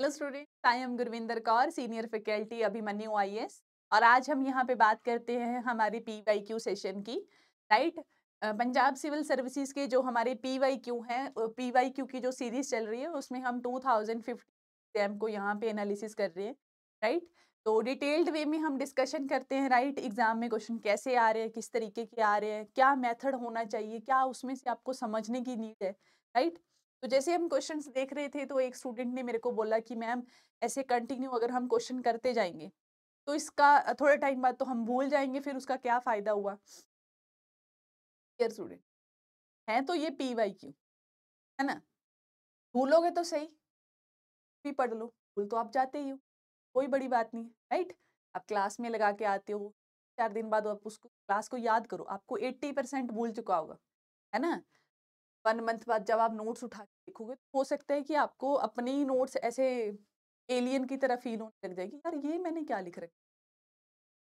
Hello student I am Gurvinder Kaur senior faculty Abhimanyu आई और आज हम यहाँ पे बात करते हैं हमारे पी वाई क्यू सेशन की राइट पंजाब सिविल सर्विसेज के जो हमारे पी वाई क्यू हैं पी वाई क्यू की जो सीरीज चल रही है उसमें हम टू थाउजेंड फिफ्टी एग्जाम को यहाँ पे एनालिसिस कर रहे हैं राइट तो डिटेल्ड वे में हम डिस्कशन करते हैं राइट एग्जाम में क्वेश्चन कैसे आ रहे हैं किस तरीके के आ रहे हैं क्या मैथड होना चाहिए क्या उसमें से आपको समझने की नीड है राइट तो जैसे हम क्वेश्चन देख रहे थे तो एक स्टूडेंट ने मेरे को बोला कि मैम ऐसे कंटिन्यू अगर हम क्वेश्चन करते जाएंगे तो इसका थोड़ा टाइम बाद तो हम भूल जाएंगे फिर उसका क्या फ़ायदा हुआ स्टूडेंट है तो ये पी वाई क्यू है ना भूलोगे तो सही भी पढ़ लो भूल तो आप जाते ही हो कोई बड़ी बात नहीं राइट आप क्लास में लगा के आते हो चार दिन बाद आप उसको क्लास को याद करो आपको एट्टी परसेंट भूल चुका होगा है ना वन मंथ बाद जब आप नोट्स उठा के देखोगे तो हो सकता है कि आपको अपने ही नोट्स ऐसे एलियन की तरह फील होने लग जाएगी यार ये मैंने क्या लिख रखा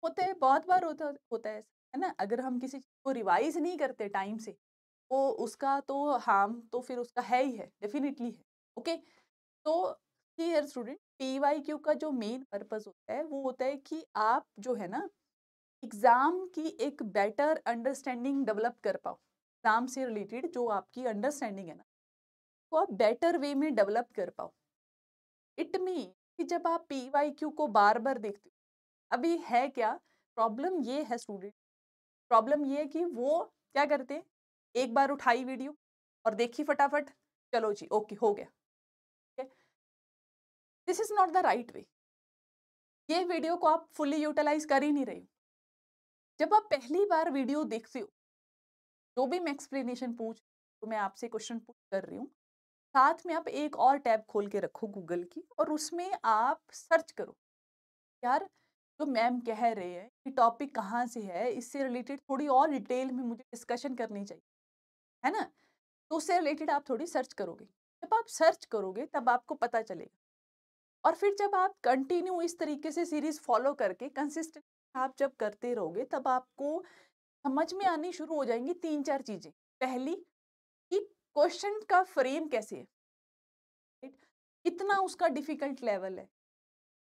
होता है बहुत बार होता होता है है ना अगर हम किसी चीज़ को रिवाइज नहीं करते टाइम से तो उसका तो हार्म तो फिर उसका है ही है डेफिनेटली है ओके तो year student P Y Q का जो मेन पर्पज़ होता है वो होता है कि आप जो है ना एग्ज़ाम की एक बेटर अंडरस्टैंडिंग डेवलप कर पाओ काम से रिलेटेड जो आपकी अंडरस्टैंडिंग है ना तो आप बेटर वे में डेवलप कर पाओ इट मीन कि जब आप पी वाई क्यू को बार बार देखते हो अभी है क्या प्रॉब्लम ये है स्टूडेंट प्रॉब्लम ये है कि वो क्या करते हैं एक बार उठाई वीडियो और देखी फटाफट चलो जी ओके हो गया this is not the right way ये वीडियो को आप फुली यूटिलाइज कर ही नहीं रहे हो जब आप पहली बार वीडियो देखते हो जो भी मैं एक्सप्लेनेशन पूछ तो मैं आपसे क्वेश्चन पूछ कर रही हूँ साथ में आप एक और टैब खोल के रखो गूगल की और उसमें आप सर्च करो यार जो मैम कह रहे हैं कि टॉपिक कहाँ से है इससे रिलेटेड थोड़ी और डिटेल में मुझे डिस्कशन करनी चाहिए है ना तो उससे रिलेटेड आप थोड़ी सर्च करोगे जब आप सर्च करोगे तब आपको पता चलेगा और फिर जब आप कंटिन्यू इस तरीके से सीरीज फॉलो करके कंसिस्टेंट आप जब करते रहोगे तब आपको समझ में आनी शुरू हो जाएंगी तीन चार चीजें पहली कि क्वेश्चन का फ्रेम कैसे है कितना उसका डिफिकल्ट लेवल है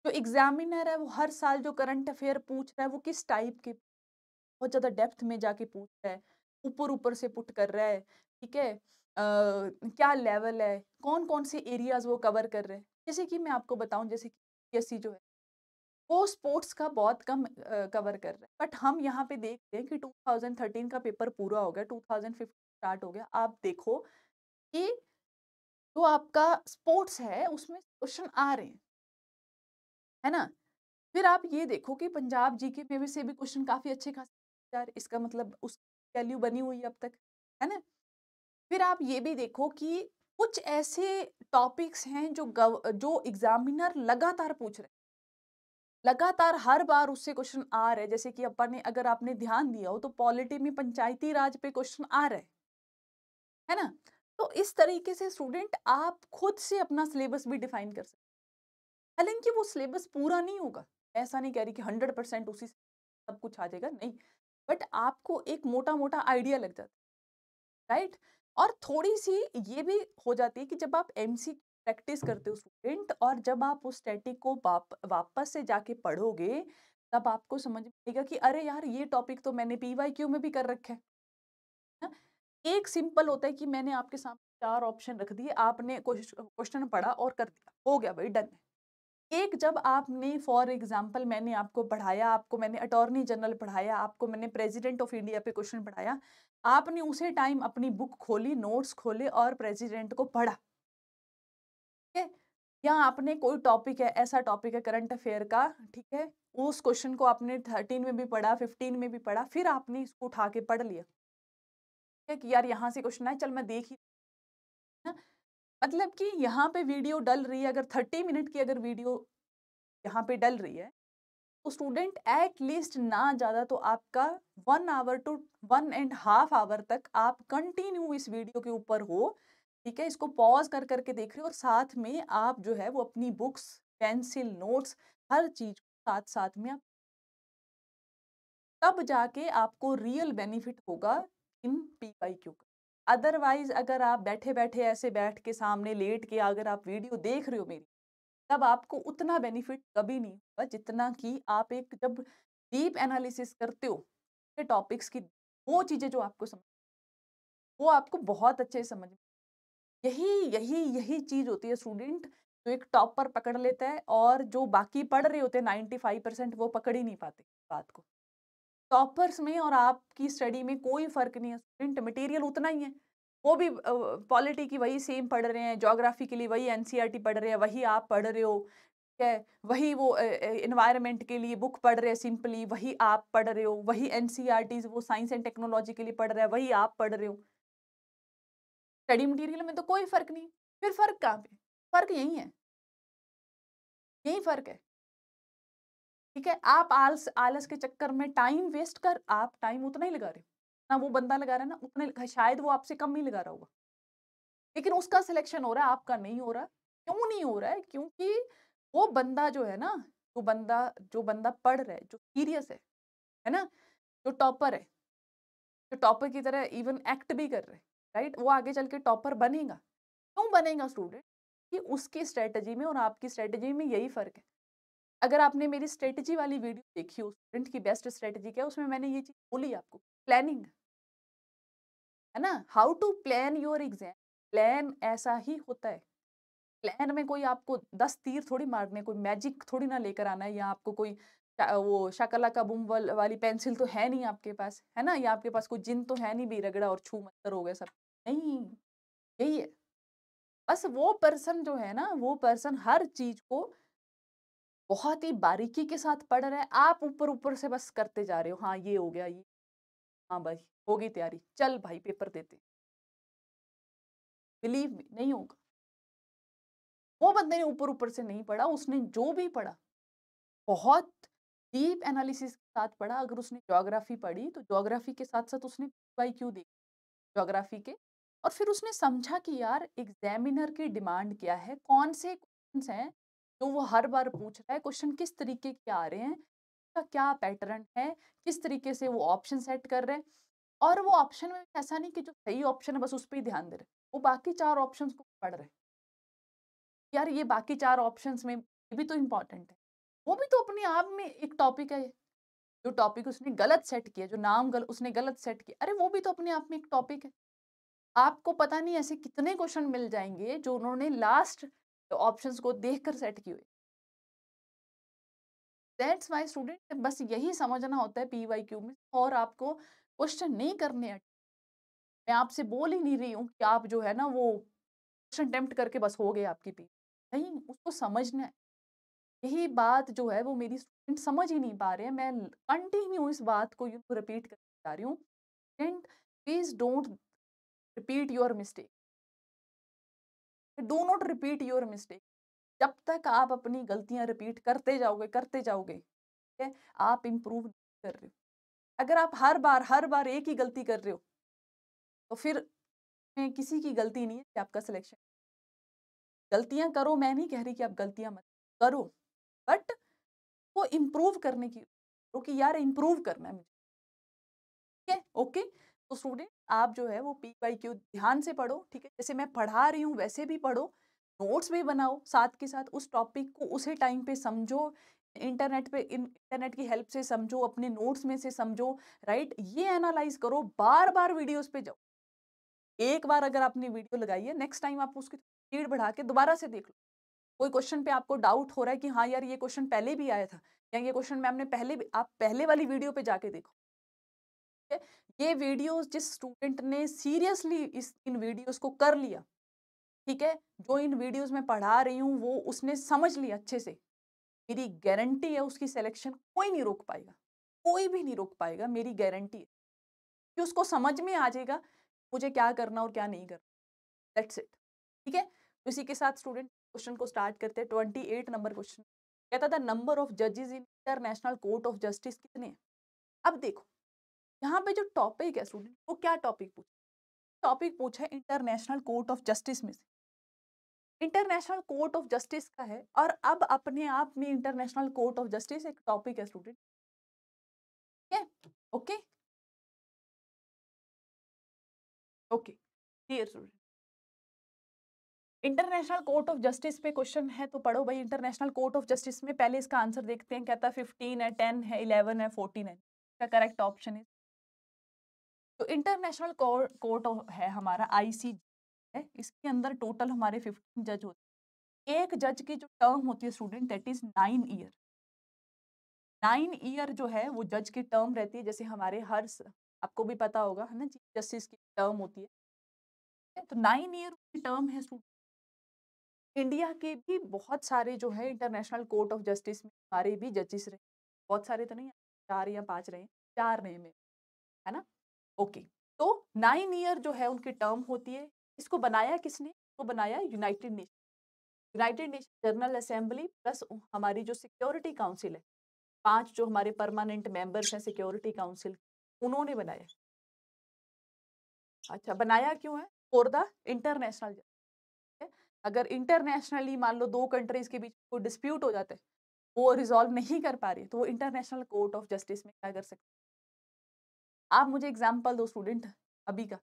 जो एग्जामिनर है वो हर साल जो करंट अफेयर पूछ रहा है वो किस टाइप के बहुत ज़्यादा डेप्थ में जाके पूछ रहा है ऊपर ऊपर से पुट कर रहा है ठीक है uh, क्या लेवल है कौन कौन से एरियाज वो कवर कर रहे हैं जैसे कि मैं आपको बताऊं जैसे कि e जो है वो स्पोर्ट्स का बहुत कम कवर कर रहे हैं बट हम यहाँ पे देखते हैं कि 2013 का पेपर पूरा हो गया 2015 स्टार्ट हो गया आप देखो कि जो आपका स्पोर्ट्स है उसमें क्वेश्चन आ रहे हैं है ना फिर आप ये देखो कि पंजाब जीके में से भी क्वेश्चन काफ़ी अच्छे खास यार इसका मतलब उस वैल्यू बनी हुई अब तक है ना फिर आप ये भी देखो कि कुछ ऐसे टॉपिक्स हैं जो गव, जो एग्जामिनर लगातार पूछ रहे हैं लगातार हर बार उससे क्वेश्चन आ रहे जैसे कि अपन ने अगर आपने ध्यान दिया हो तो पॉलिटी में पंचायती राज पे क्वेश्चन आ रहे है ना तो इस तरीके से स्टूडेंट आप खुद से अपना सिलेबस भी डिफाइन कर सकते हालांकि वो सिलेबस पूरा नहीं होगा ऐसा नहीं कह रही कि हंड्रेड परसेंट उसी सब कुछ आ जाएगा नहीं बट आपको एक मोटा मोटा आइडिया लग जाता है राइट और थोड़ी सी ये भी हो जाती है कि जब आप एम सी प्रैक्टिस करते हो स्टूडेंट और जब आप उस स्टैटिक को वाप, वापस से जाके पढ़ोगे तब आपको समझ में आएगा कि अरे यार ये टॉपिक तो मैंने पी वाई क्यू में भी कर रखा है ना हाँ? एक सिंपल होता है कि मैंने आपके सामने चार ऑप्शन रख दिए आपने क्वेश्चन पढ़ा और कर दिया हो गया भाई डन एक जब आपने फॉर एग्जाम्पल मैंने आपको पढ़ाया आपको मैंने अटॉर्नी जनरल पढ़ाया आपको मैंने प्रेसिडेंट ऑफ इंडिया पे क्वेश्चन पढ़ाया आपने उसे टाइम अपनी बुक खोली नोट्स खोले और प्रेसिडेंट को पढ़ा है या आपने कोई टॉपिक है ऐसा टॉपिक है करंट अफेयर का ठीक है उस क्वेश्चन को आपने थर्टीन में भी पढ़ा फिफ्टीन में भी पढ़ा फिर आपने इसको उठा के पढ़ लिया ठीक है कि यार यहाँ से क्वेश्चन आए चल मैं देख ही हाँ, मतलब कि यहाँ पे वीडियो डल रही है अगर थर्टी मिनट की अगर वीडियो यहाँ पे डल रही है तो स्टूडेंट एट लीस्ट ना ज़्यादा तो आपका one hour two one and half hour तक आप कंटिन्यू इस वीडियो के ऊपर हो ठीक है इसको पॉज कर करके देख रहे हो और साथ में आप जो है वो अपनी बुक्स पेंसिल नोट्स हर चीज साथ साथ में आप तब जाके आपको रियल बेनिफिट होगा इन पी वाई क्यू का अदरवाइज अगर आप बैठे बैठे ऐसे बैठ के सामने लेट के अगर आप वीडियो देख रहे हो मेरी तब आपको उतना बेनिफिट कभी नहीं होगा जितना कि आप एक जब डीप एनालिसिस करते हो टॉपिक्स की वो चीज़ें जो आपको समझ वो आपको बहुत अच्छे समझ में यही यही यही चीज़ होती है स्टूडेंट जो एक टॉप पर पकड़ लेता है और जो बाकी पढ़ रहे होते हैं नाइन्टी फाइव परसेंट वो पकड़ ही नहीं पाते बात को टॉपर्स में और आपकी स्टडी में कोई फ़र्क नहीं है स्टूडेंट मटेरियल उतना ही है वो भी पॉलिटी की वही सेम पढ़ रहे हैं जोग्राफी के लिए वही एन e पढ़ रहे हैं वही आप पढ़ रहे हो ठीक है वही वो इन्वायरमेंट के लिए बुक पढ़ रहे हैं सिंपली वही आप पढ़ रहे हो वही एन e वो साइंस एंड टेक्नोलॉजी के लिए पढ़ रहे हैं वही आप पढ़ रहे हो स्टडी मटेरियल में तो कोई फर्क नहीं फिर फर्क कहाँ पे फर्क यही है यही फर्क है ठीक है आप आलस आलस के चक्कर में टाइम वेस्ट कर आप टाइम उतना ही लगा रहे हो ना वो बंदा लगा रहा है ना उतने शायद वो आपसे कम ही लगा रहा होगा लेकिन उसका सिलेक्शन हो रहा है आपका नहीं हो रहा क्यों नहीं हो रहा है क्योंकि वो बंदा जो है ना जो बंदा जो बंदा पढ़ रहा है जो सीरियस है है ना जो टॉपर है जो टॉपर की तरह इवन एक्ट भी कर रहे हैं राइट वो आगे चल के टॉपर बनेगा क्यों बनेगा स्टूडेंट कि उसकी स्ट्रेटजी में और आपकी स्ट्रेटजी में यही फ़र्क है अगर आपने मेरी स्ट्रेटजी वाली वीडियो देखी हो स्टूडेंट की बेस्ट स्ट्रेटजी क्या है उसमें मैंने ये चीज़ बोली आपको प्लानिंग है ना how to plan your exam plan ऐसा ही होता है प्लान में कोई आपको दस तीर थोड़ी मारने कोई मैजिक थोड़ी ना लेकर आना है या आपको कोई वो शकला का बुम वाली पेंसिल तो है नहीं आपके पास है ना या आपके पास कोई जिन तो है नहीं भी रगड़ा और छू मंतर हो गया सब नहीं यही है बस वो पर्सन जो है ना वो पर्सन हर चीज को बहुत ही बारीकी के साथ पढ़ रहे हैं आप ऊपर ऊपर से बस करते जा रहे हो हाँ ये हो गया ये हाँ भाई होगी तैयारी चल भाई पेपर देते बिलीव में नहीं होगा वो बंदे ने ऊपर ऊपर से नहीं पढ़ा उसने जो भी पढ़ा बहुत डीप एनालिसिस के साथ पढ़ा अगर उसने जोग्राफी पढ़ी तो जोग्राफी के साथ साथ उसने बाई क्यू देखी जोग्राफी के और फिर उसने समझा कि यार एग्जामिनर की डिमांड क्या है कौन से क्वेश्चन हैं जो वो हर बार पूछ रहा है क्वेश्चन किस तरीके के आ रहे हैं उसका क्या पैटर्न है किस तरीके से वो ऑप्शन सेट कर रहे हैं और वो ऑप्शन में ऐसा नहीं कि जो सही ऑप्शन है बस उस पर ही ध्यान दे रहे वो बाकी चार ऑप्शन को पढ़ रहे यार ये बाकी चार ऑप्शन में ये भी तो इम्पॉर्टेंट है वो भी तो अपने आप में एक टॉपिक है जो टॉपिक उसने गलत सेट किया जो नाम गल, उसने गलत सेट किया अरे वो भी तो अपने आप में एक टॉपिक है आपको पता नहीं ऐसे कितने क्वेश्चन मिल जाएंगे जो उन्होंने लास्ट ऑप्शन को देखकर सेट किए That's why student, बस यही समझना होता है पी वाई क्यू में और आपको क्वेश्चन नहीं करने मैं आपसे बोल ही नहीं रही हूँ कि आप जो है ना वो क्वेश्चन अटेम्प्ट करके बस हो गए आपकी पी नहीं उसको समझना है यही बात जो है वो मेरी स्टूडेंट समझ ही नहीं पा रहे हैं मैं कंटिन्यू इस बात को यू रिपीट कर जा रही हूँ student please don't repeat your mistake do not repeat your mistake जब तक आप अपनी गलतियां रिपीट करते जाओगे करते जाओगे ठीक है आप इम्प्रूव कर रहे हो अगर आप हर बार हर बार एक ही गलती कर रहे हो तो फिर किसी की गलती नहीं है कि आपका सिलेक्शन गलतियां करो मैं नहीं कह रही कि आप गलतियां मत करो बट वो इम्प्रूव करने की क्योंकि यार इम्प्रूव करना है मुझे ठीक है ओके तो स्टूडेंट आप जो है वो पी वाई क्यू ध्यान से पढ़ो ठीक है जैसे मैं पढ़ा रही हूँ वैसे भी पढ़ो नोट्स भी बनाओ साथ के साथ उस टॉपिक को उसी टाइम पे समझो इंटरनेट पे इंटरनेट की हेल्प से समझो अपने नोट्स में से समझो राइट ये एनालाइज करो बार बार वीडियोस पे जाओ एक बार अगर आपने वीडियो लगाई है नेक्स्ट टाइम आप उसकी स्पीड बढ़ा के दोबारा से देख लो कोई क्वेश्चन पे आपको डाउट हो रहा है कि हाँ यार ये क्वेश्चन पहले भी आया था या ये क्वेश्चन मैम ने पहले भी आप पहले वाली वीडियो पे जाके देखो ठीक है ये वीडियोस जिस स्टूडेंट ने सीरियसली इस इन वीडियोस को कर लिया ठीक है जो इन वीडियोस में पढ़ा रही हूँ वो उसने समझ लिया अच्छे से मेरी गारंटी है उसकी सिलेक्शन कोई नहीं रोक पाएगा कोई भी नहीं रोक पाएगा मेरी गारंटी है कि उसको समझ में आ जाएगा मुझे क्या करना और क्या नहीं करना दैट्स इट ठीक है इसी के साथ स्टूडेंट क्वेश्चन को स्टार्ट करते हैं ट्वेंटी एट नंबर क्वेश्चन कहता था नंबर ऑफ जजेस in International Court of Justice कितने हैं अब देखो यहाँ पे जो टॉपिक है स्टूडेंट वो क्या टॉपिक पूछा टॉपिक पूछा है इंटरनेशनल कोर्ट ऑफ जस्टिस में से इंटरनेशनल कोर्ट ऑफ जस्टिस का है और अब अपने आप में इंटरनेशनल कोर्ट ऑफ जस्टिस एक टॉपिक है स्टूडेंट ठीक है okay okay clear student International Court of Justice पे क्वेश्चन है तो पढ़ो भाई इंटरनेशनल कोर्ट ऑफ जस्टिस में पहले इसका आंसर देखते हैं कहता है फिफ्टीन है टेन है इलेवन है फोर्टीन है इसका करेक्ट ऑप्शन है तो इंटरनेशनल कोर्ट ऑफ है हमारा आई है इसके अंदर टोटल हमारे फिफ्टीन जज होते हैं एक जज की जो टर्म होती है student that is nine year nine year जो है वो जज की टर्म रहती है जैसे हमारे हर आपको भी पता होगा है ना चीफ जस्टिस की टर्म होती है तो नाइन ईयर की टर्म है स्टूडेंट इंडिया के भी बहुत सारे जो है इंटरनेशनल कोर्ट ऑफ जस्टिस में हमारे भी जजिस रहे बहुत सारे तो नहीं चार या पाँच रहे चार रहे में है ना ओके तो नाइन ईयर जो है उनकी टर्म होती है इसको बनाया किसने इसको बनाया United Nation United Nation General Assembly plus हमारी जो सिक्योरिटी काउंसिल है पांच जो हमारे परमानेंट मेंबर्स हैं सिक्योरिटी काउंसिल उन्होंने बनाया अच्छा बनाया क्यों है फॉर द इंटरनेशनल अगर इंटरनेशनली मान लो दो कंट्रीज के बीच कोई डिस्प्यूट हो जाता है वो रिजॉल्व नहीं कर पा रही तो वो इंटरनेशनल कोर्ट ऑफ जस्टिस में क्या कर सकते आप मुझे एग्जाम्पल दो स्टूडेंट अभी का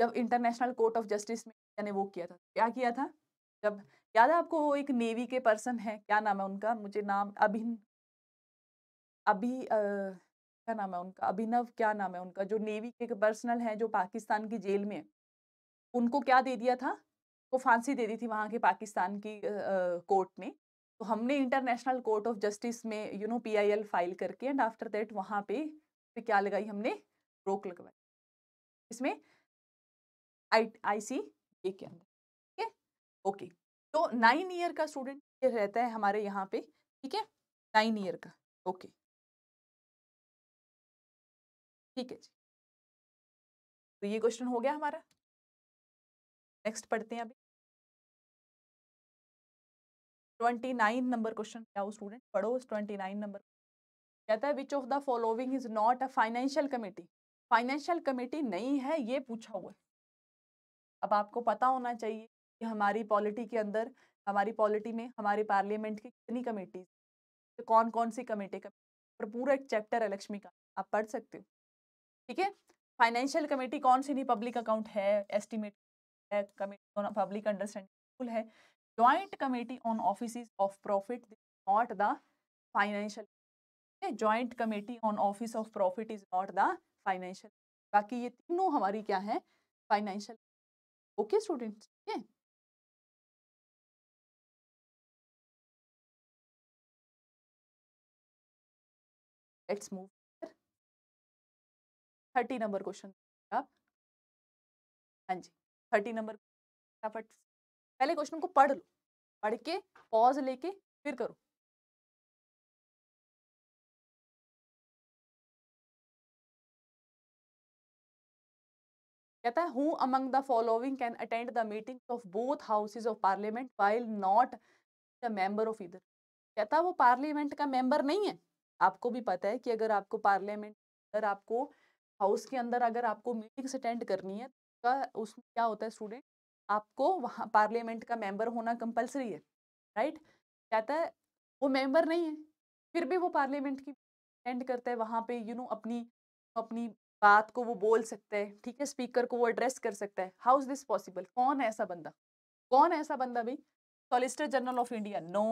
जब इंटरनेशनल कोर्ट ऑफ जस्टिस में मैंने वो किया था क्या किया था जब याद है आपको वो एक नेवी के पर्सन है क्या नाम है उनका मुझे नाम अभिन अभी आ, क्या नाम है उनका अभिनव क्या नाम है उनका जो नेवी के पर्सनल है जो पाकिस्तान की जेल में है उनको क्या दे दिया था को फांसी दे दी थी वहाँ के पाकिस्तान की कोर्ट ने तो हमने इंटरनेशनल कोर्ट ऑफ जस्टिस में यू नो पीआईएल फाइल करके एंड आफ्टर दैट वहाँ पे पे क्या लगाई हमने रोक लगवाई इसमें आई आई सी ए के अंदर ठीक है ओके तो नाइन ईयर का स्टूडेंट रहता है हमारे यहाँ पे ठीक है नाइन ईयर का ओके ठीक है जी तो ये क्वेश्चन हो गया हमारा नेक्स्ट पढ़ते हैं अभी ट्वेंटी नाइन नंबर क्वेश्चन क्या हो स्टूडेंट पढ़ो उस ट्वेंटी नाइन नंबर कहता है which of the following is not a financial committee financial committee नहीं है ये पूछा हुआ अब आपको पता होना चाहिए कि हमारी पॉलिटी के अंदर हमारी पॉलिटी में हमारे पार्लियामेंट की कितनी कमेटीज तो कौन कौन सी कमेटी का पर पूरा एक चैप्टर है लक्ष्मी का आप पढ़ सकते हो ठीक है फाइनेंशियल कमेटी कौन सी नहीं पब्लिक अकाउंट है एस्टिमेट है कमेटी पब्लिक अंडरस्टैंडिंग है joint committee on offices of profit this is not the financial okay? joint committee on office of profit is not the financial बाकी ये तीनों हमारी क्या है फाइनेंशियल ओके स्टूडेंट्स ठीक है let's move thirty number question आप हाँ जी थर्टी नंबर फटाफट पहले क्वेश्चन को पढ़ लो पढ़ के पॉज लेके फिर करो कहता है who among the following can attend the meetings of both houses of parliament while not the member of either कहता है वो पार्लियामेंट का मेंबर नहीं है आपको भी पता है कि अगर आपको पार्लियामेंट अगर आपको हाउस के अंदर अगर आपको मीटिंग्स अटेंड करनी है तो उसमें क्या होता है स्टूडेंट आपको वहाँ पार्लियामेंट का मेंबर होना कंपलसरी है राइट कहता है वो मेंबर नहीं है फिर भी वो पार्लियामेंट की अटेंड करता है वहाँ पे यू you नो know, अपनी अपनी बात को वो बोल सकता है ठीक है स्पीकर को वो एड्रेस कर सकता है हाउ इज़ दिस पॉसिबल कौन है ऐसा बंदा कौन है ऐसा बंदा भाई solicitor general of India no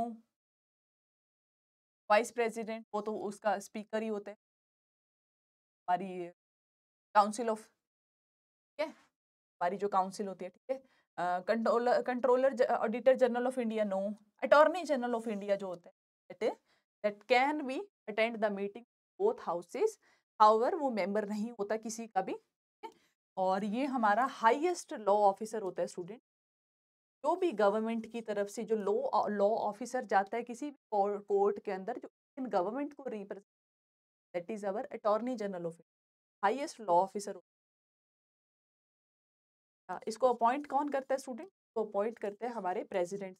vice president वो तो उसका स्पीकर ही होता है हमारी काउंसिल ऑफ ठीक है हमारी जो काउंसिल होती है ठीक है controller controller auditor general of India no attorney general of India जो होता है that can be attend the meeting both houses however वो मेंबर नहीं होता किसी का भी और ये हमारा हाईएस्ट लॉ ऑफिसर होता है स्टूडेंट जो भी गवर्नमेंट की तरफ से जो लॉ लॉ ऑफिसर जाता है किसी भी कोर्ट के अंदर जो इन गवर्नमेंट को represent that is our attorney general of India highest law officer होता है इसको अपॉइंट कौन करता है स्टूडेंट को अपॉइंट करते हैं हमारे प्रेसिडेंट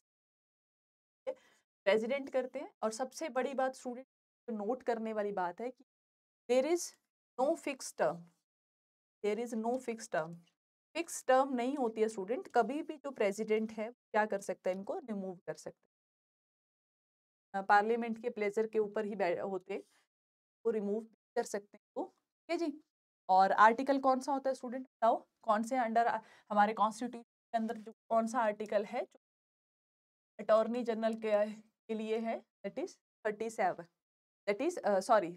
प्रेसिडेंट करते हैं और सबसे बड़ी बात स्टूडेंट तो नोट करने वाली बात है कि there is no fix term there is no fix term fix term नहीं होती है स्टूडेंट कभी भी जो प्रेसिडेंट है क्या कर सकता है इनको रिमूव कर सकता है पार्लियामेंट के प्लेजर के ऊपर ही होते वो रिमूव कर सकते हैं इनको ठीक है जी और आर्टिकल कौन सा होता है स्टूडेंट बताओ कौन से अंडर हमारे कॉन्स्टिट्यूशन के अंदर जो कौन सा आर्टिकल है अटॉर्नी जनरल के, के लिए है that is thirty seven that is sorry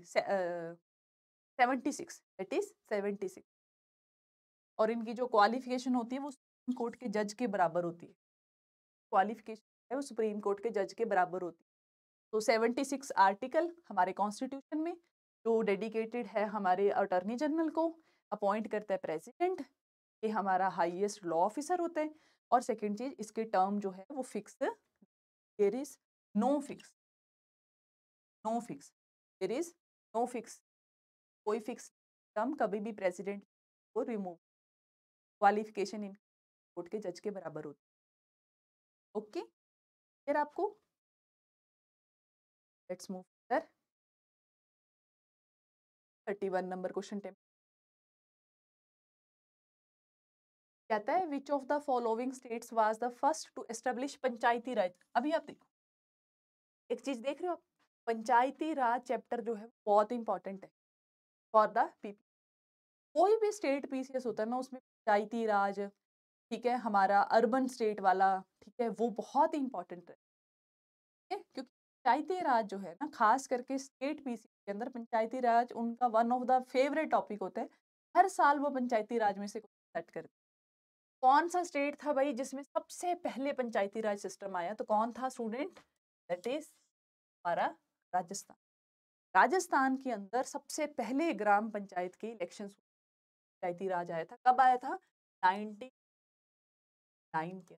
seventy six that is seventy six और इनकी जो क्वालिफिकेशन होती है वो सुप्रीम कोर्ट के जज के बराबर होती है क्वालिफिकेशन है वो सुप्रीम कोर्ट के जज के बराबर होती है तो सेवेंटी सिक्स आर्टिकल हमारे कॉन्स्टिट्यूशन में जो डेडिकेटेड है हमारे अटर्नी जनरल को अपॉइंट करता है प्रेसिडेंट ये हमारा हाईएस्ट लॉ ऑफिसर होता है और सेकंड चीज इसके टर्म जो है वो fix there is no fix no fix there is no fix कोई फिक्स टर्म कभी भी प्रेसिडेंट को रिमूव क्वालिफिकेशन इन कोर्ट के जज के बराबर होती है ओके फिर आपको let's move sir thirty one number question टेम कहता है which of the following states was the first to establish Panchayati Raj अभी आप देखो एक चीज देख रहे हो आप पंचायती राज चैप्टर जो है बहुत इंपॉर्टेंट है फॉर द पीपी कोई भी स्टेट पीसीएस होता है ना उसमें पंचायती राज ठीक है हमारा अर्बन स्टेट वाला ठीक है वो बहुत इंपॉर्टेंट है क्योंकि पंचायती राज जो है ना खास करके स्टेट पीसी के अंदर पंचायती राज उनका one of the favourite topic होता है हर साल वो पंचायती राज में से कुछ सेट करते कौन सा स्टेट था भाई जिसमें सबसे पहले पंचायती राज सिस्टम आया तो कौन था स्टूडेंट दैट इज हमारा राजस्थान राजस्थान के अंदर सबसे पहले ग्राम पंचायत के इलेक्शन पंचायती राज आया था कब आया था नाइनटीन नाइन के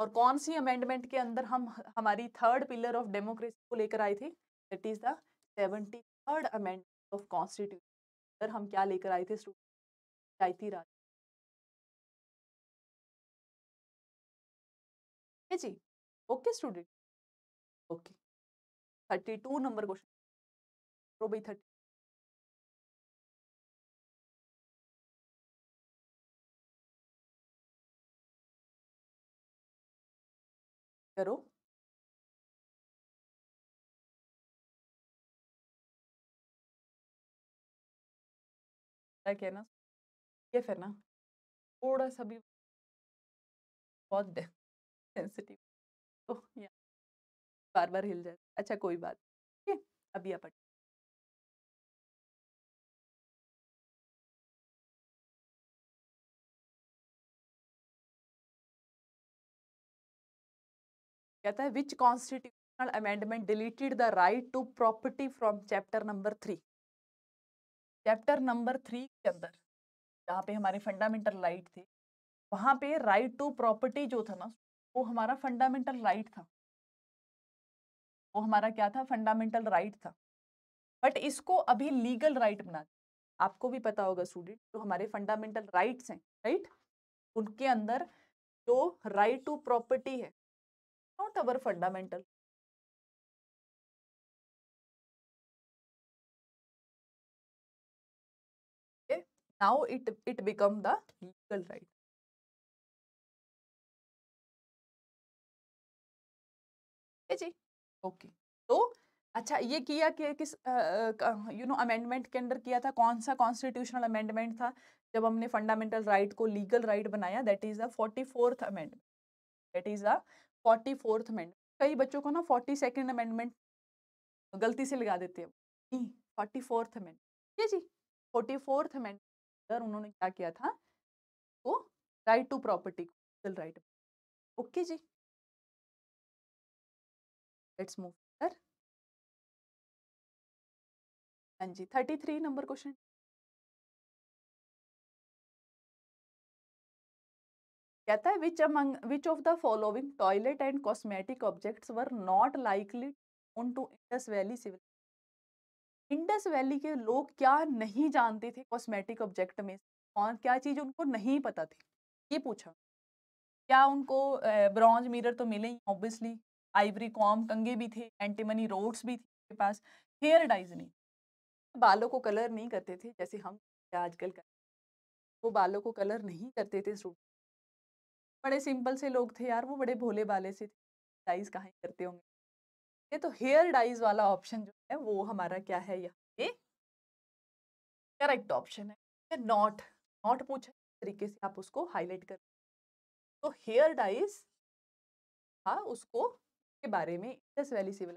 और कौन सी अमेंडमेंट के अंदर हम हमारी थर्ड पिलर ऑफ डेमोक्रेसी को लेकर आए थे that is the seventy third amendment of constitution अंदर हम क्या लेकर आए थे स्टूडेंटी राज जी okay student okay thirty two number question भाई थर्टी करो लाइक है ना ये फिर ना थोड़ा सा भी बहुत सेंसिटिव तो बार बार हिल जाए अच्छा कोई बात ठीक है अभी आप कहता है which constitutional amendment deleted the right to property from chapter number three chapter number three के अंदर जहाँ पे हमारे फंडामेंटल राइट थे वहाँ पे राइट टू प्रॉपर्टी जो था ना वो हमारा फंडामेंटल राइट right था वो हमारा क्या था फंडामेंटल राइट right था बट इसको अभी लीगल राइट right बना दिया आपको भी पता होगा स्टूडेंट जो हमारे फंडामेंटल राइट्स हैं राइट उनके अंदर जो राइट टू प्रॉपर्टी है not our fundamental. Okay. Now it, it become the legal right. okay ji okay okay तो अच्छा ये किया कि किस यू नो अमेंडमेंट के अंदर किया था कौन सा कॉन्स्टिट्यूशनल अमेंडमेंट था जब हमने फंडामेंटल राइट right को लीगल राइट right बनाया that is the forty fourth amendment that is the forty fourth amendment कई बच्चों को ना फोर्टी सेकेंड अमेंडमेंट गलती से लगा देते हैं नहीं फोर्टी फोर्थ अमेंडमेंट ये जी फोर्टी फोर्थ अमेंडमेंट उन्होंने क्या किया था वो right to property right okay जी लेट्स मूव हाँ जी थर्टी थ्री नंबर क्वेश्चन कहता है which among which of the following toilet and cosmetic objects were not likely own to Indus valley civil Indus valley के लोग क्या नहीं जानते थे कॉस्मेटिक ऑब्जेक्ट में कौन क्या चीज़ उनको नहीं पता थी ये पूछा क्या उनको ब्रॉन्ज मिरर तो मिले ही ऑब्वियसली आइवरी कॉम कंगे भी थे एंटीमनी रोड्स भी थे उनके पास हेयर डाइज नहीं बालों को कलर नहीं करते थे जैसे हम आजकल करते वो बालों को कलर नहीं करते थे स्टूडेंट बड़े सिंपल से लोग थे यार वो बड़े भोले भाले से थे डाइज कहाँ करते होंगे ये तो हेयर डाइज वाला ऑप्शन जो है वो हमारा क्या है यहाँ पे करेक्ट ऑप्शन है नॉट नॉट पूछा तरीके से आप उसको हाईलाइट कर तो हेयर डाइज था उसको के बारे में Indus valley civil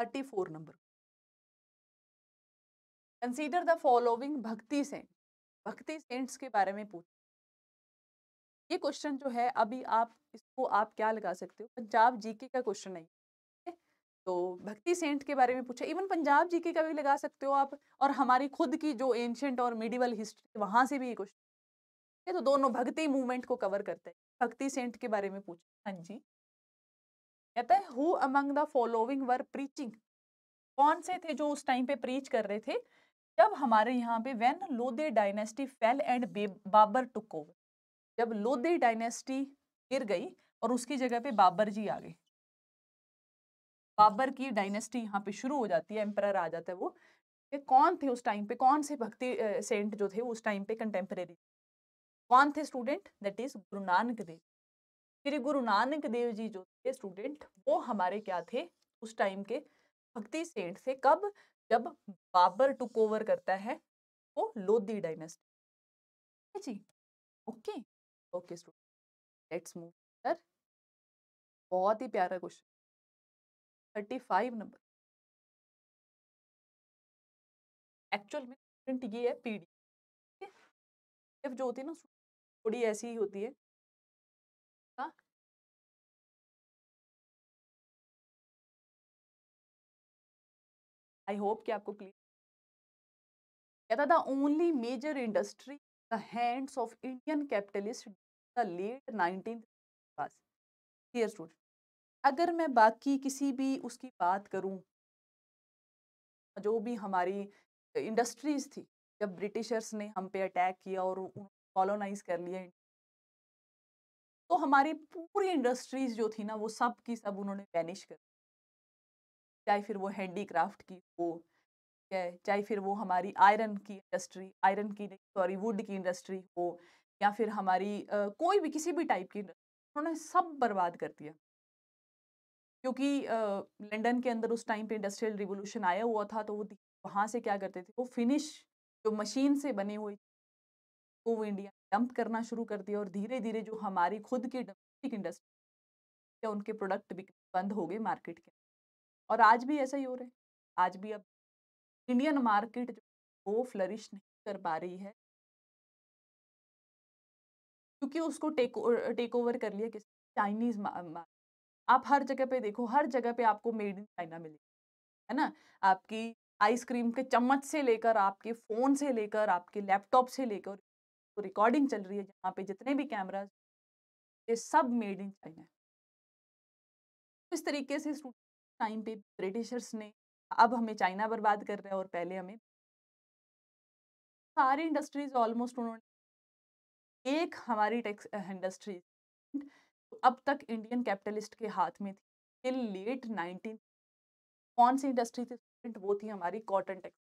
thirty four number consider the following bhakti saint bhakti saints के बारे में पूछ ये क्वेश्चन जो है अभी आप इसको आप क्या लगा सकते हो पंजाब जीके का क्वेश्चन है तो भक्ति सेंट के बारे में पूछा इवन पंजाब जीके का भी लगा सकते हो आप और हमारी खुद की जो एंशंट और मिडिवल हिस्ट्री वहाँ से भी ये क्वेश्चन ये तो दोनों भक्ति मूवमेंट को कवर करते हैं भक्ति सेंट के बारे में पूछा हाँ जी कहते हैं who among the following were preaching कौन से थे जो उस टाइम पे प्रीच कर रहे थे जब हमारे यहाँ पे when Lodhi dynasty fell and Babur took over जब लोधे डायनेस्टी गिर गई और उसकी जगह पे बाबर जी आ गए बाबर की डायनेस्टी यहाँ पे शुरू हो जाती है एम्पर आ जाता है वो कि कौन थे उस टाइम पे कौन से भक्ति सेंट जो थे उस टाइम पे कंटेम्प्रेरी कौन थे स्टूडेंट दैट इज गुरु नानक देव श्री गुरु नानक देव जी जो थे स्टूडेंट वो हमारे क्या थे उस टाइम के भक्ति सेंट थे कब जब बाबर टुक ओवर करता है वो लोधी डायनेस्टी जी okay okay student let's move sir बहुत ही प्यारा question thirty five number actual में ये है पीडी जो होती है ना थोड़ी ऐसी ही होती है आई होप कि आपको क्लियर कहता the only major industry the hands of Indian capitalist the late nineteen dear student अगर मैं बाकी किसी भी उसकी बात करूं जो भी हमारी इंडस्ट्रीज थी जब ब्रिटिशर्स ने हम पे अटैक किया और कॉलोनाइज कर लिया तो हमारी पूरी इंडस्ट्रीज जो थी ना वो सब की सब उन्होंने बैनिश कर चाहे फिर वो हैंडीक्राफ्ट की हो ठीक है चाहे फिर वो हमारी आयरन की इंडस्ट्री आयरन की सॉरी वुड की इंडस्ट्री हो या फिर हमारी आ, कोई भी किसी भी टाइप की इंडस्ट्री उन्होंने सब बर्बाद कर दिया क्योंकि लंदन के अंदर उस टाइम पे इंडस्ट्रियल रिवोल्यूशन आया हुआ था तो वो वहाँ से क्या करते थे वो फिनिश जो मशीन से बनी हुई वो वो इंडिया डंप करना शुरू कर दिया और धीरे धीरे जो हमारी खुद की डोमेस्टिक इंडस्ट्री या उनके प्रोडक्ट बिक बंद हो गए मार्केट के और आज भी ऐसा ही हो रहा है आज भी अब इंडियन मार्केट जो वो फ्लरिश नहीं कर पा रही है क्योंकि उसको टेक टेक ओवर कर लिया किस चाइनीज आप हर जगह पे देखो हर जगह पे आपको मेड इन चाइना मिलेगी है ना आपकी आइसक्रीम के चम्मच से लेकर आपके फ़ोन से लेकर आपके लैपटॉप से लेकर तो रिकॉर्डिंग चल रही है जहाँ पे जितने भी कैमराज ये सब मेड इन चाइना इस तरीके से स्टूडेंट टाइम पे ब्रिटिशर्स ने अब हमें चाइना बर्बाद कर रहा है और पहले हमें सारी इंडस्ट्रीज ऑलमोस्ट उन्होंने एक हमारी टैक्स इंडस्ट्री अब तक इंडियन कैपिटलिस्ट के हाथ में थी टिल लेट नाइनटीन कौन सी इंडस्ट्री थी स्टूडेंट वो थी हमारी कॉटन टैक्स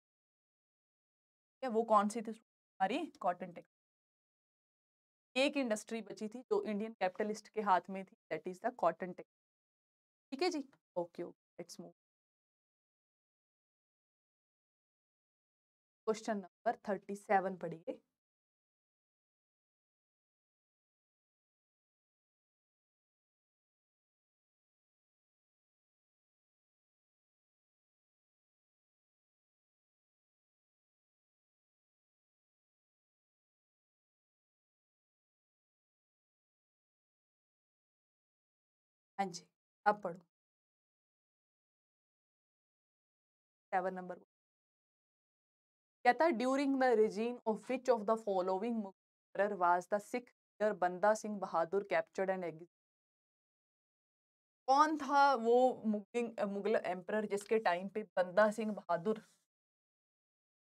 वो कौन सी थी हमारी कॉटन टेक्स एक इंडस्ट्री बची थी जो इंडियन कैपिटलिस्ट के हाथ में थी that is the cotton textile ठीक है जी okay okay let's move question number thirty seven पढ़िए हाँ जी अब पढ़ो सेवन नंबर कहता during the regime of which of the following was the Sikh leader Banda Singh Bahadur captured and एग्जी कौन था वो मुगलिंग मुगल एम्प्रर जिसके टाइम पे बंदा सिंह बहादुर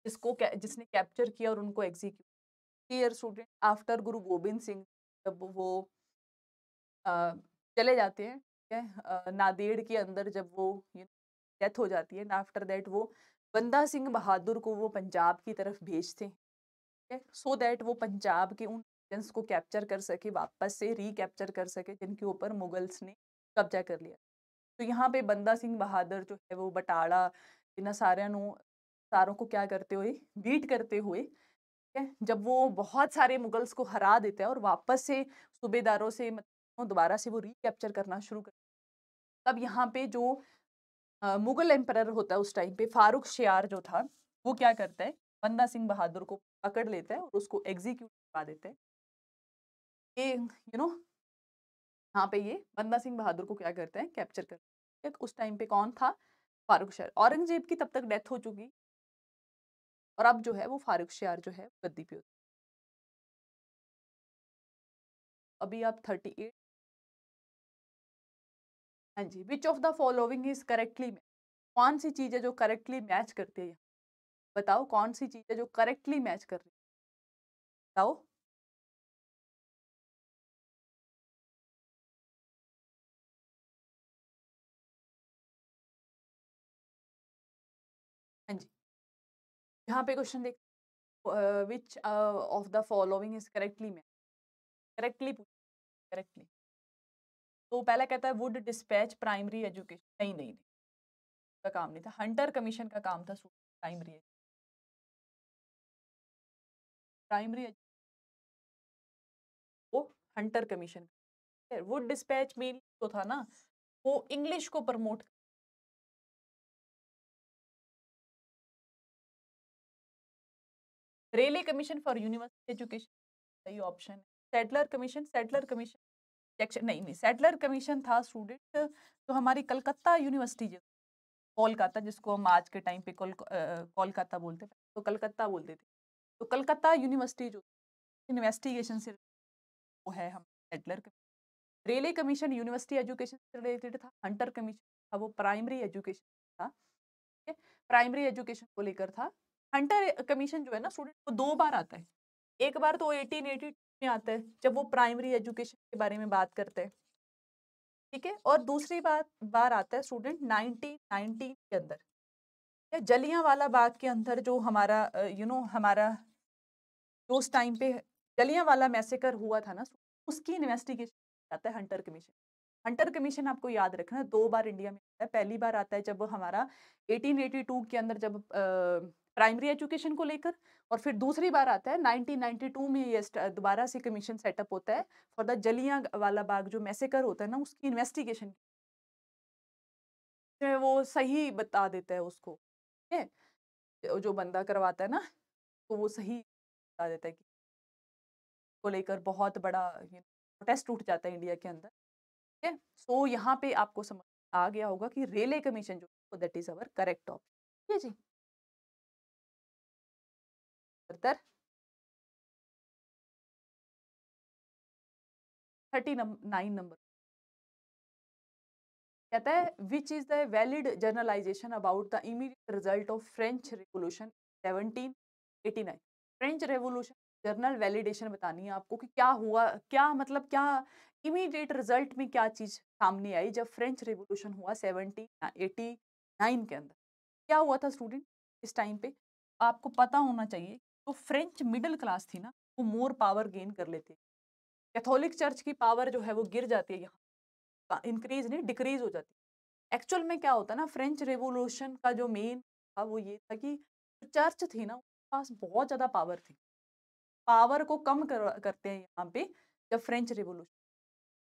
जिसको जिसने कैप्चर किया और उनको एग्जीक्यूट ईयर स्टूडेंट आफ्टर गुरु गोबिंद सिंह जब वो आ, चले जाते हैं है नादेड़ के अंदर जब वो डेथ हो जाती है आफ्टर दैट वो बंदा सिंह बहादुर को वो पंजाब की तरफ भेजते हैं सो दैट वो पंजाब के उन रीजन्स को कैप्चर कर सके वापस से रिकैप्चर कर सके जिनके ऊपर मुगल्स ने कब्जा कर लिया तो यहाँ पे बंदा सिंह बहादुर जो है वो बटाड़ा इन्हों सारे सारों को क्या करते हुए बीट करते हुए जब वो बहुत सारे मुगल्स को हरा देते हैं और वापस से सूबेदारों से मतलब दोबारा से वो रिकैप्चर करना शुरू कर तब यहाँ पे जो आ, मुगल एम्पर होता है उस टाइम पे फारूक शयार जो था वो क्या करता है बंदा सिंह बहादुर को पकड़ लेता है और उसको एग्जीक्यूट करवा देते हैं ये यू नो यहाँ पे ये बंदा सिंह बहादुर को क्या करते हैं कैप्चर कर उस टाइम पे कौन था फारूक शहर औरंगजेब की तब तक डेथ हो चुकी और अब जो है वो फारूक शेयर जो है गद्दी पे अभी आप थर्टी एट हाँ जी which of the following is correctly कौन सी चीज़ें जो करेक्टली मैच करती है बताओ कौन सी चीज़ें जो करेक्टली मैच कर रही है बताओ हाँ जी यहाँ पे क्वेश्चन देख which of the following is correctly match correctly correctly तो पहला कहता है वुड डिस्पैच प्राइमरी एजुकेशन नहीं नहीं नहीं का काम नहीं था हंटर कमीशन का काम था प्राइमरी प्राइमरी वो Hunter commission wood dispatch main तो था ना वो इंग्लिश को promote Raleigh commission for university education सही option Sadler commission Sadler commission section नहीं नहीं सेटलर कमीशन था स्टूडेंट तो हमारी कलकत्ता यूनिवर्सिटी जो कोलकाता जिसको हम आज के टाइम पे कोल कोलकाता बोलते थे तो कलकत्ता बोलते थे तो कलकत्ता यूनिवर्सिटी जो इन्वेस्टिगेशन से वो है हम Sadler Raleigh commission university education से रिलेटेड था हंटर कमीशन था वो प्राइमरी एजुकेशन था प्राइमरी एजुकेशन को लेकर था हंटर कमीशन जो है ना स्टूडेंट वो दो बार आता है एक बार तो एटीन एटी में आता है जब वो प्राइमरी एजुकेशन के बारे में बात करते हैं ठीक है और दूसरी बात बार आता है स्टूडेंट नाइनटीन के अंदर या जलिया वाला बाग के अंदर जो हमारा यू नो हमारा जो उस टाइम पे जलिया वाला मैसेकर हुआ था ना उसकी इन्वेस्टिगेशन आता है हंटर कमीशन हंटर कमीशन आपको याद रखना दो बार इंडिया में आता है पहली बार आता है जब हमारा 1882 के अंदर जब प्राइमरी एजुकेशन को लेकर और फिर दूसरी बार आता है 1992 में ये दोबारा से कमीशन सेटअप होता है फॉर द जलिया वाला बाग जो मैसेकर होता है ना उसकी इन्वेस्टिगेशन वो सही बता देता है उसको ठीक है तो जो बंदा करवाता है ना तो वो सही बता देता है कि को लेकर बहुत बड़ा प्रोटेस्ट उठ जाता है इंडिया के अंदर ठीक है सो यहाँ पे आपको समझ आ गया होगा कि रेलवे कमीशन जो that is our correct option ठीक है जी further. कहता है which is the valid generalisation about the immediate result of French revolution 1789 French revolution general validation बतानी है आपको कि क्या हुआ क्या मतलब क्या इमीडिएट रिजल्ट में क्या चीज़ सामने आई जब फ्रेंच रेवोल्यूशन हुआ सेवनटीन एटी नाइन के अंदर क्या हुआ था स्टूडेंट इस टाइम पे आपको पता होना चाहिए तो फ्रेंच मिडिल क्लास थी ना वो मोर पावर गेन कर लेती कैथोलिक चर्च की पावर जो है वो गिर जाती है यहाँ इंक्रीज नहीं डिक्रीज हो जाती है एक्चुअल में क्या होता है ना फ्रेंच रेवोल्यूशन का जो मेन था वो ये था कि जो चर्च थी ना उसके पास बहुत ज़्यादा पावर थी पावर को कम कर, करते हैं यहाँ पे जब फ्रेंच रेवोल्यूशन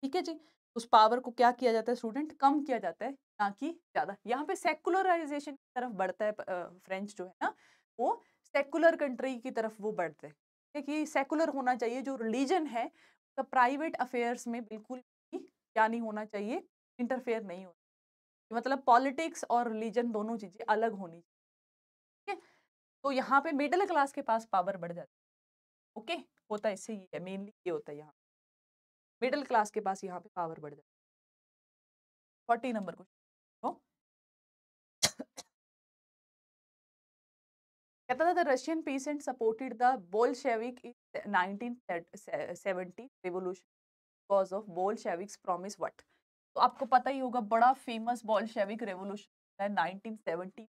ठीक है जी उस पावर को क्या किया जाता है स्टूडेंट कम किया जाता है ना कि ज़्यादा यहाँ पे सेकुलराइजेशन की तरफ बढ़ता है फ्रेंच जो है ना वो सेकुलर कंट्री की तरफ वो बढ़ते देखिए सेकुलर होना चाहिए जो रिलीजन है तो प्राइवेट अफेयर्स में बिल्कुल भी क्या नहीं होना चाहिए इंटरफेयर नहीं होना मतलब पॉलिटिक्स और रिलीजन दोनों चीज़ें अलग होनी चाहिए ठीक है तो यहाँ पे मिडिल क्लास के पास पावर बढ़ जाती है ओके होता इससे ये है मेनली ये होता है यहाँ मिडिल क्लास के पास यहाँ पे पावर बढ़ जाती है फोर्टी नंबर क्वेश्चन कहता था the Russian peasant supported the Bolshevik in 1970 revolution because of Bolsheviks promise what तो आपको पता ही होगा बड़ा फेमस बोलशेविक रिवॉल्यूशन है 1970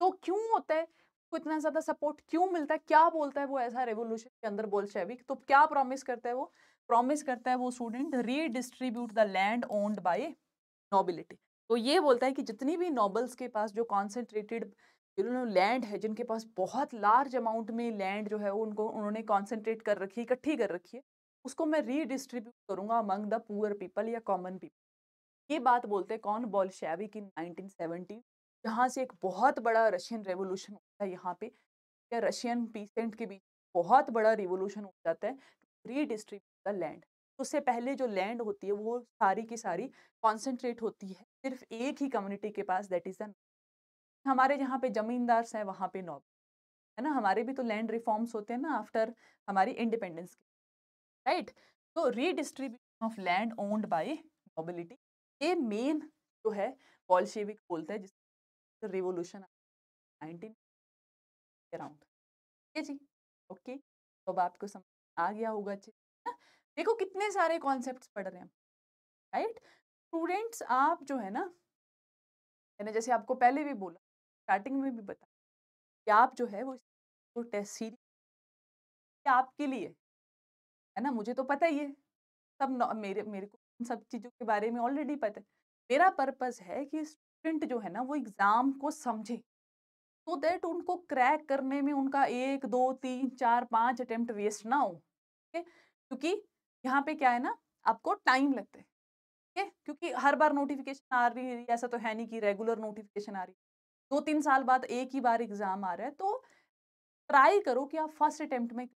तो क्यों होता है को इतना ज्यादा सपोर्ट क्यों मिलता है क्या बोलता है वो ऐसा रिवॉल्यूशन के अंदर बोलशेविक तो क्या प्रॉमिस करता है वो प्रॉमिस करता है वो student redistribute the land owned by nobility तो ये बोलता है कि जितनी भी नोबल्स के पास जो कॉन्सेंट्रेटेड जिन्होंने लैंड है जिनके पास बहुत लार्ज अमाउंट में लैंड जो है वो उनको उन्होंने कॉन्सेंट्रेट कर रखी है इकट्ठी कर रखी है उसको मैं रीडिस्ट्रीब्यूट करूँगा अमंग द पुअर पीपल या कॉमन पीपल ये बात बोलते हैं कौन बॉल शैवी की नाइनटीन सेवेंटी जहाँ से एक बहुत बड़ा रशियन रेवोल्यूशन होता है यहाँ पे या रशियन पीसेंट के बीच बहुत बड़ा रिवोल्यूशन हो जाता है रीडिस्ट्रीब्यूट द लैंड उससे पहले जो लैंड होती है वो सारी की सारी कॉन्सेंट्रेट होती है सिर्फ एक ही कम्युनिटी के पास दैट इज़ द हमारे जहाँ पे जमींदार्स हैं वहाँ पे नॉब है ना हमारे भी तो लैंड रिफॉर्म्स होते हैं ना आफ्टर हमारी इंडिपेंडेंस के राइट तो redistribution of land owned by nobility ये मेन जो है बॉल्शेविक बोलते हैं जिस रिवोल्यूशन नाइनटीन अराउंड ठीक है जी ओके तो अब आपको समझ आ गया होगा अच्छे देखो कितने सारे कॉन्सेप्ट पढ़ रहे हैं राइट स्टूडेंट्स आप जो है ना मैंने जैसे आपको पहले भी बोला स्टार्टिंग में भी बताया कि आप जो है वो वो टेस्ट सीरीज आपके लिए है ना मुझे तो पता ही है सब मेरे मेरे को इन सब चीज़ों के बारे में ऑलरेडी पता है मेरा पर्पस है कि स्टूडेंट जो है ना वो एग्ज़ाम को समझे सो तो देट उनको क्रैक करने में उनका एक दो तीन चार पाँच अटैम्प्ट वेस्ट ना हो ठीक है क्योंकि यहाँ पे क्या है ना आपको टाइम लगता है ठीक है क्योंकि हर बार नोटिफिकेशन आ रही है ऐसा तो है नहीं कि रेगुलर नोटिफिकेशन आ रही दो तीन साल बाद एक ही बार एग्जाम आ रहा है तो ट्राई करो कि आप फर्स्ट अटेम्प्ट में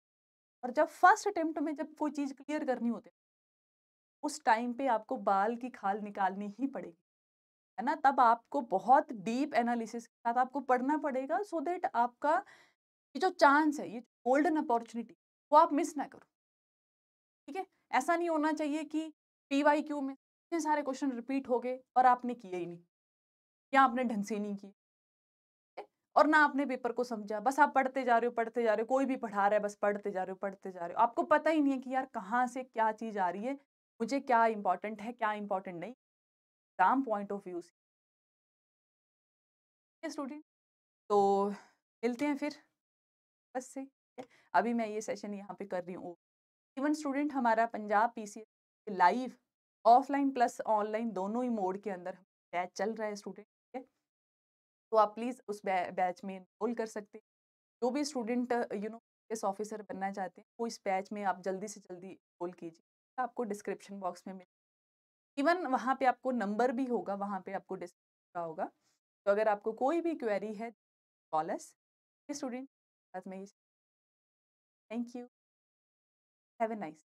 और जब फर्स्ट अटेम्प्ट में जब कोई चीज़ क्लियर करनी होती है उस टाइम पे आपको बाल की खाल निकालनी ही पड़ेगी है ना तब आपको बहुत डीप एनालिसिस के साथ आपको पढ़ना पड़ेगा सो so देट आपका ये जो चांस है ये गोल्डन अपॉर्चुनिटी वो आप मिस ना करो ठीक है ऐसा नहीं होना चाहिए कि पी वाई क्यू में इतने सारे क्वेश्चन रिपीट हो गए और आपने किए ही नहीं या आपने ढंग से नहीं किए और ना आपने पेपर को समझा बस आप पढ़ते जा रहे हो पढ़ते जा रहे हो कोई भी पढ़ा रहा है बस पढ़ते जा रहे हो पढ़ते जा रहे हो आपको पता ही नहीं है कि यार कहाँ से क्या चीज़ आ रही है मुझे क्या इंपॉर्टेंट है क्या इंपॉर्टेंट नहीं एग्जाम पॉइंट ऑफ व्यू से स्टूडेंट तो मिलते हैं फिर बस से अभी मैं ये सेशन यहाँ पे कर रही हूँ इवन स्टूडेंट हमारा Punjab P live offline plus online दोनों ही मोड के अंदर बैच चल रहा है स्टूडेंट तो आप प्लीज़ उस बैच में इनरोल कर सकते हैं जो भी student you know S officer बनना चाहते हैं वो इस बैच में आप जल्दी से जल्दी इनरोल कीजिए आपको डिस्क्रिप्शन बॉक्स में मिल इवन वहाँ पे आपको नंबर भी होगा वहाँ पे आपको डिस्क्रिप्शन होगा तो अगर आपको कोई भी क्वेरी है कॉलस स्टूडेंट साथ में ही thank you have a nice